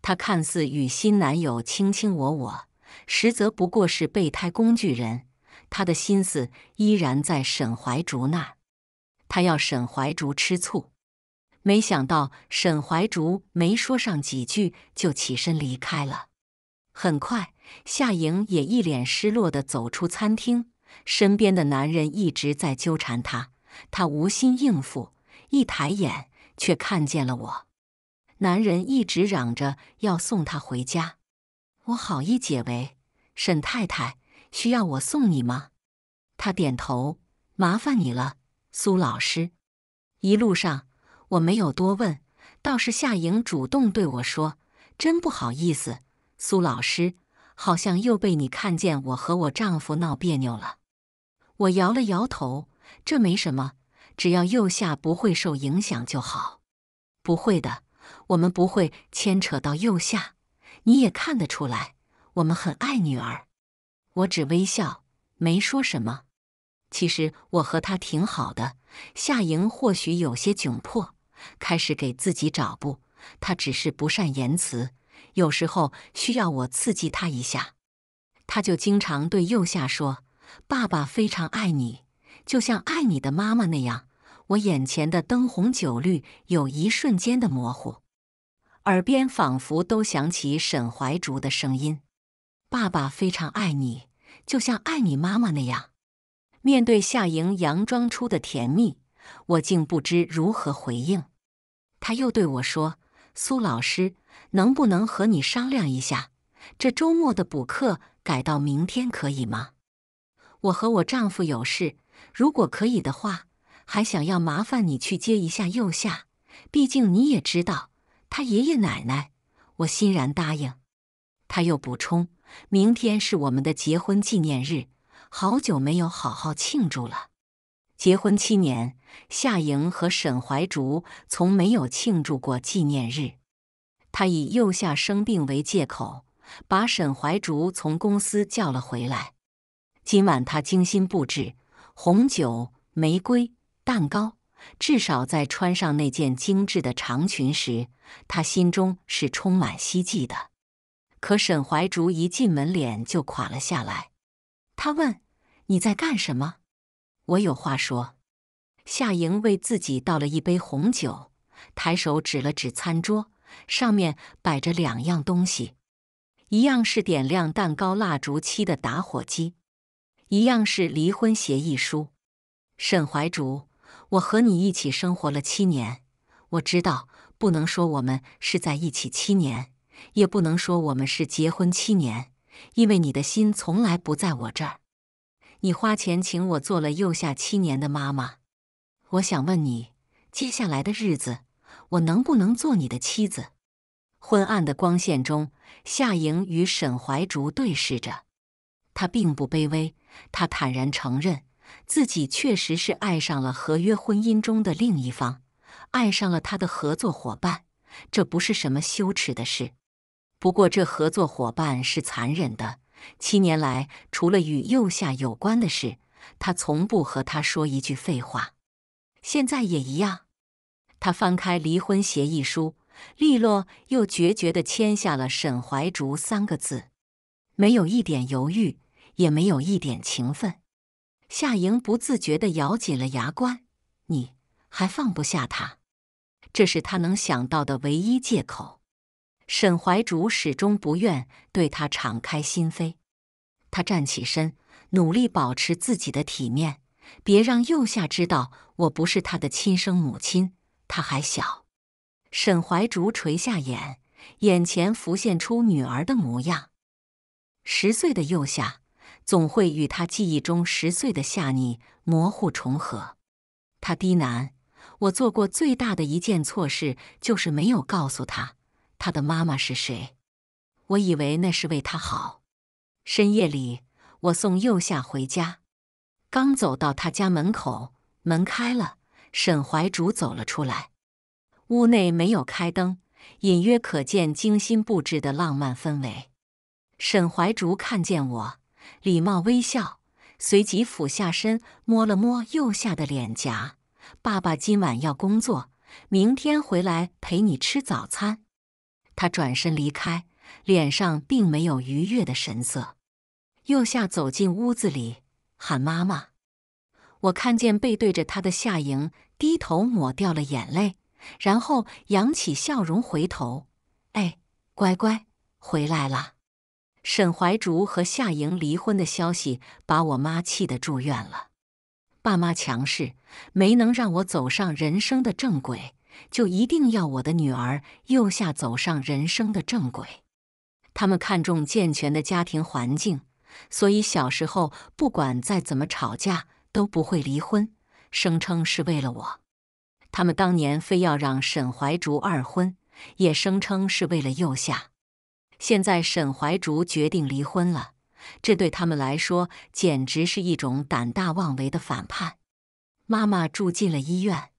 她看似与新男友卿卿我我，实则不过是备胎工具人。她的心思依然在沈怀竹那，她要沈怀竹吃醋。没想到沈怀竹没说上几句就起身离开了。很快，夏莹也一脸失落地走出餐厅。身边的男人一直在纠缠她，她无心应付。一抬眼，却看见了我。男人一直嚷着要送她回家，我好意解围：“沈太太，需要我送你吗？”他点头：“麻烦你了，苏老师。”一路上我没有多问，倒是夏颖主动对我说：“真不好意思，苏老师，好像又被你看见我和我丈夫闹别扭了。”我摇了摇头，这没什么，只要右下不会受影响就好。不会的，我们不会牵扯到右下。你也看得出来，我们很爱女儿。我只微笑，没说什么。其实我和他挺好的。夏莹或许有些窘迫，开始给自己找不。他只是不善言辞，有时候需要我刺激他一下，他就经常对右下说。爸爸非常爱你，就像爱你的妈妈那样。我眼前的灯红酒绿有一瞬间的模糊，耳边仿佛都响起沈怀竹的声音：“爸爸非常爱你，就像爱你妈妈那样。”面对夏莹佯装出的甜蜜，我竟不知如何回应。他又对我说：“苏老师，能不能和你商量一下，这周末的补课改到明天可以吗？”我和我丈夫有事，如果可以的话，还想要麻烦你去接一下右夏。毕竟你也知道他爷爷奶奶。我欣然答应。他又补充：“明天是我们的结婚纪念日，好久没有好好庆祝了。结婚七年，夏莹和沈怀竹从没有庆祝过纪念日。”他以右夏生病为借口，把沈怀竹从公司叫了回来。今晚他精心布置，红酒、玫瑰、蛋糕。至少在穿上那件精致的长裙时，他心中是充满希冀的。可沈怀竹一进门，脸就垮了下来。他问：“你在干什么？”我有话说。夏莹为自己倒了一杯红酒，抬手指了指餐桌，上面摆着两样东西，一样是点亮蛋糕蜡烛漆的打火机。一样是离婚协议书，沈怀竹，我和你一起生活了七年，我知道不能说我们是在一起七年，也不能说我们是结婚七年，因为你的心从来不在我这儿。你花钱请我做了幼下七年的妈妈，我想问你，接下来的日子，我能不能做你的妻子？昏暗的光线中，夏莹与沈怀竹对视着，她并不卑微。他坦然承认，自己确实是爱上了合约婚姻中的另一方，爱上了他的合作伙伴。这不是什么羞耻的事。不过，这合作伙伴是残忍的。七年来，除了与右下有关的事，他从不和他说一句废话。现在也一样。他翻开离婚协议书，利落又决绝地签下了“沈怀竹”三个字，没有一点犹豫。也没有一点情分，夏莹不自觉地咬紧了牙关。你还放不下他，这是她能想到的唯一借口。沈怀竹始终不愿对她敞开心扉。她站起身，努力保持自己的体面，别让幼夏知道我不是他的亲生母亲。他还小。沈怀竹垂下眼，眼前浮现出女儿的模样，十岁的右夏。总会与他记忆中十岁的夏妮模糊重合。他低喃：“我做过最大的一件错事，就是没有告诉他他的妈妈是谁。我以为那是为他好。”深夜里，我送右夏回家，刚走到他家门口，门开了，沈怀竹走了出来。屋内没有开灯，隐约可见精心布置的浪漫氛围。沈怀竹看见我。礼貌微笑，随即俯下身摸了摸右夏的脸颊。爸爸今晚要工作，明天回来陪你吃早餐。他转身离开，脸上并没有愉悦的神色。右夏走进屋子，里喊妈妈。我看见背对着他的夏莹低头抹掉了眼泪，然后扬起笑容回头：“哎，乖乖，回来了。”沈怀竹和夏莹离婚的消息把我妈气得住院了。爸妈强势，没能让我走上人生的正轨，就一定要我的女儿右夏走上人生的正轨。他们看重健全的家庭环境，所以小时候不管再怎么吵架都不会离婚，声称是为了我。他们当年非要让沈怀竹二婚，也声称是为了右夏。现在沈怀竹决定离婚了，这对他们来说简直是一种胆大妄为的反叛。妈妈住进了医院，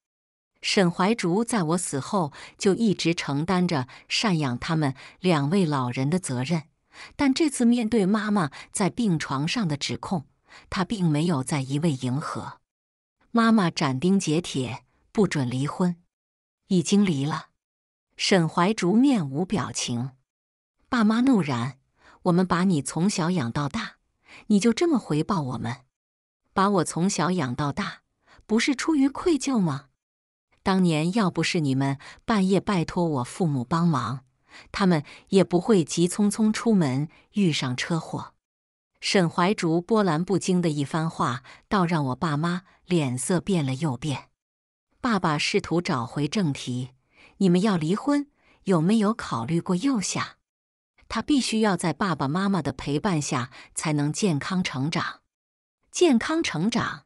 沈怀竹在我死后就一直承担着赡养他们两位老人的责任，但这次面对妈妈在病床上的指控，他并没有再一味迎合。妈妈斩钉截铁：“不准离婚，已经离了。”沈怀竹面无表情。爸妈怒然：“我们把你从小养到大，你就这么回报我们？把我从小养到大，不是出于愧疚吗？当年要不是你们半夜拜托我父母帮忙，他们也不会急匆匆出门遇上车祸。”沈怀竹波澜不惊的一番话，倒让我爸妈脸色变了又变。爸爸试图找回正题：“你们要离婚，有没有考虑过幼下？他必须要在爸爸妈妈的陪伴下才能健康成长。健康成长，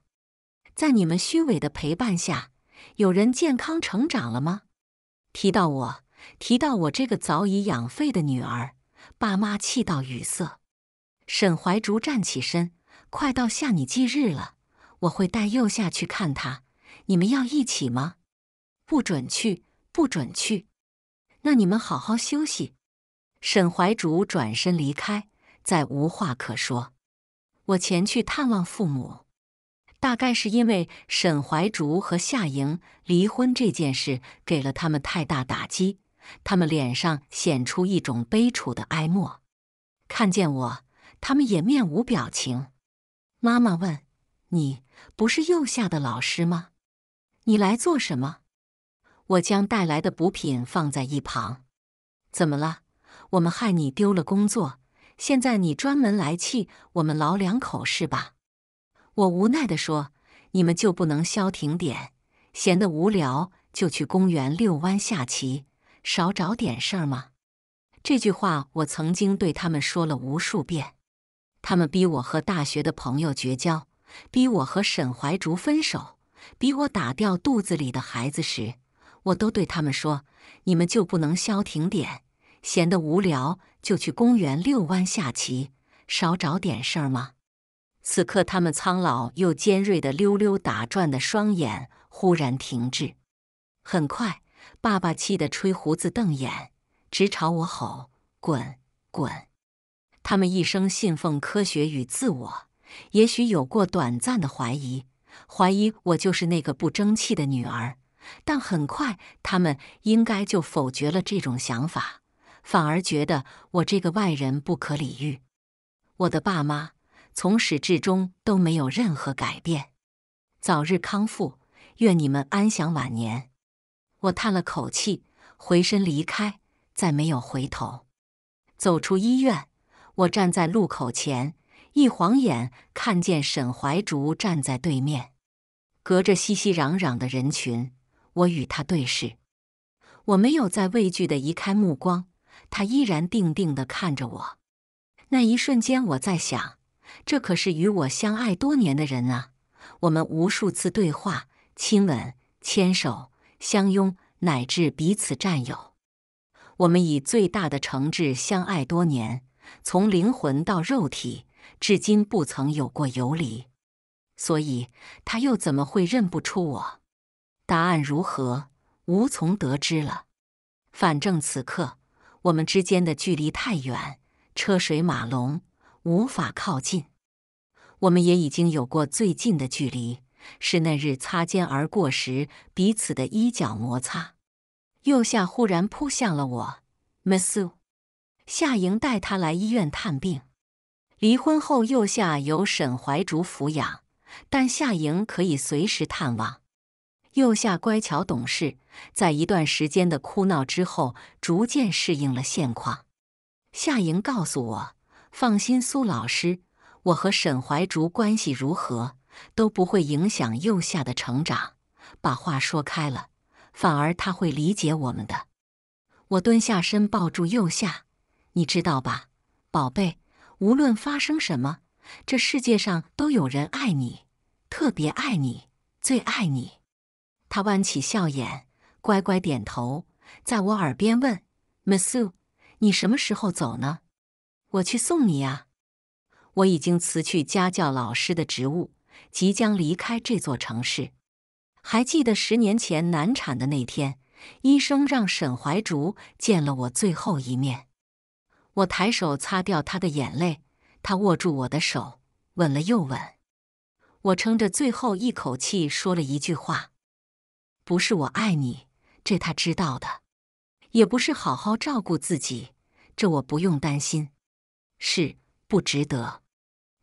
在你们虚伪的陪伴下，有人健康成长了吗？提到我，提到我这个早已养废的女儿，爸妈气到语塞。沈怀竹站起身：“快到下你忌日了，我会带幼下去看他，你们要一起吗？不准去，不准去。那你们好好休息。”沈怀竹转身离开，再无话可说。我前去探望父母，大概是因为沈怀竹和夏莹离婚这件事给了他们太大打击，他们脸上显出一种悲楚的哀默。看见我，他们也面无表情。妈妈问：“你不是右下的老师吗？你来做什么？”我将带来的补品放在一旁。怎么了？我们害你丢了工作，现在你专门来气我们老两口是吧？我无奈地说：“你们就不能消停点？闲得无聊就去公园遛弯、下棋，少找点事儿吗？”这句话我曾经对他们说了无数遍。他们逼我和大学的朋友绝交，逼我和沈怀竹分手，逼我打掉肚子里的孩子时，我都对他们说：“你们就不能消停点？”闲得无聊，就去公园遛弯、下棋，少找点事儿吗？此刻，他们苍老又尖锐的溜溜打转的双眼忽然停滞。很快，爸爸气得吹胡子瞪眼，直朝我吼：“滚，滚！”他们一生信奉科学与自我，也许有过短暂的怀疑，怀疑我就是那个不争气的女儿，但很快，他们应该就否决了这种想法。反而觉得我这个外人不可理喻。我的爸妈从始至终都没有任何改变。早日康复，愿你们安享晚年。我叹了口气，回身离开，再没有回头。走出医院，我站在路口前，一晃眼看见沈怀竹站在对面。隔着熙熙攘攘的人群，我与他对视。我没有再畏惧的移开目光。他依然定定地看着我，那一瞬间，我在想，这可是与我相爱多年的人啊！我们无数次对话、亲吻、牵手、相拥，乃至彼此占有，我们以最大的诚挚相爱多年，从灵魂到肉体，至今不曾有过游离。所以，他又怎么会认不出我？答案如何，无从得知了。反正此刻。我们之间的距离太远，车水马龙，无法靠近。我们也已经有过最近的距离，是那日擦肩而过时彼此的衣角摩擦。右下忽然扑向了我，Misu。夏莹带他来医院探病。离婚后，右下由沈怀竹抚养，但夏莹可以随时探望。右下乖巧懂事，在一段时间的哭闹之后，逐渐适应了现况。夏莹告诉我：“放心，苏老师，我和沈怀竹关系如何都不会影响右夏的成长。把话说开了，反而他会理解我们的。”我蹲下身抱住右夏，你知道吧，宝贝？无论发生什么，这世界上都有人爱你，特别爱你，最爱你。他弯起笑眼，乖乖点头，在我耳边问：“Misu，你什么时候走呢？我去送你啊。”我已经辞去家教老师的职务，即将离开这座城市。还记得十年前难产的那天，医生让沈怀竹见了我最后一面。我抬手擦掉他的眼泪，他握住我的手，吻了又吻。我撑着最后一口气说了一句话。不是我爱你，这他知道的；也不是好好照顾自己，这我不用担心。是不值得。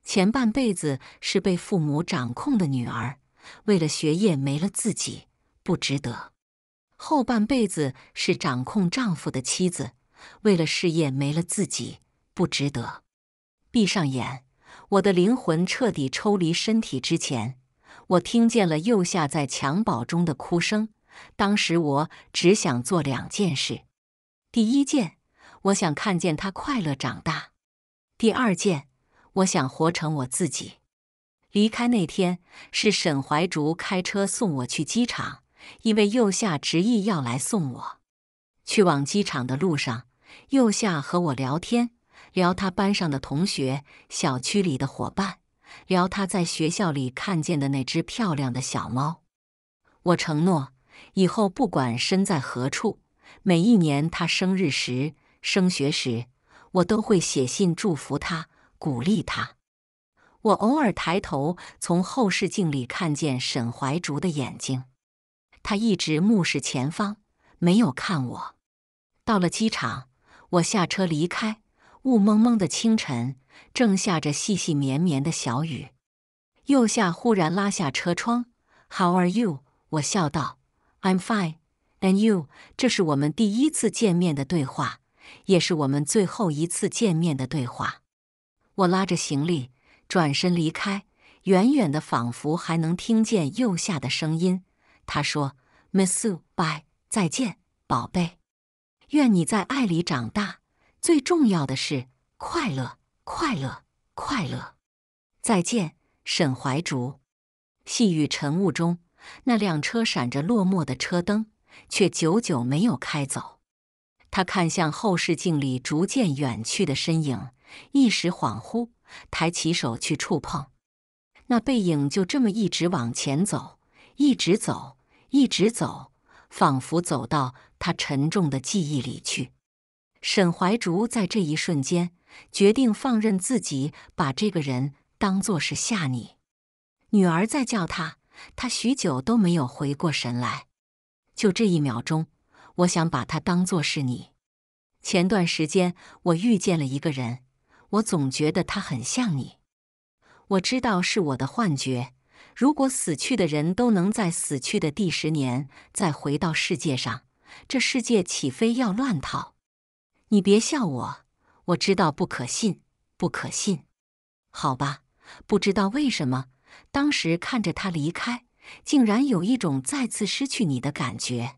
前半辈子是被父母掌控的女儿，为了学业没了自己，不值得；后半辈子是掌控丈夫的妻子，为了事业没了自己，不值得。闭上眼，我的灵魂彻底抽离身体之前。我听见了右下在襁褓中的哭声。当时我只想做两件事：第一件，我想看见他快乐长大；第二件，我想活成我自己。离开那天是沈怀竹开车送我去机场，因为右下执意要来送我。去往机场的路上，右下和我聊天，聊他班上的同学、小区里的伙伴。聊他在学校里看见的那只漂亮的小猫。我承诺，以后不管身在何处，每一年他生日时、升学时，我都会写信祝福他、鼓励他。我偶尔抬头，从后视镜里看见沈怀竹的眼睛，他一直目视前方，没有看我。到了机场，我下车离开。雾蒙蒙的清晨。正下着细细绵绵的小雨，右夏忽然拉下车窗。How are you？我笑道，I'm fine. And you？这是我们第一次见面的对话，也是我们最后一次见面的对话。我拉着行李转身离开，远远的仿佛还能听见右夏的声音。他说，Missou，bye，再见，宝贝。愿你在爱里长大，最重要的是快乐。快乐，快乐！再见，沈怀竹。细雨晨雾中，那辆车闪着落寞的车灯，却久久没有开走。他看向后视镜里逐渐远去的身影，一时恍惚，抬起手去触碰那背影，就这么一直往前走，一直走，一直走，仿佛走到他沉重的记忆里去。沈怀竹在这一瞬间决定放任自己，把这个人当作是吓你女儿在叫他，他许久都没有回过神来。就这一秒钟，我想把他当作是你。前段时间我遇见了一个人，我总觉得他很像你。我知道是我的幻觉。如果死去的人都能在死去的第十年再回到世界上，这世界岂非要乱套？你别笑我，我知道不可信，不可信。好吧，不知道为什么，当时看着他离开，竟然有一种再次失去你的感觉。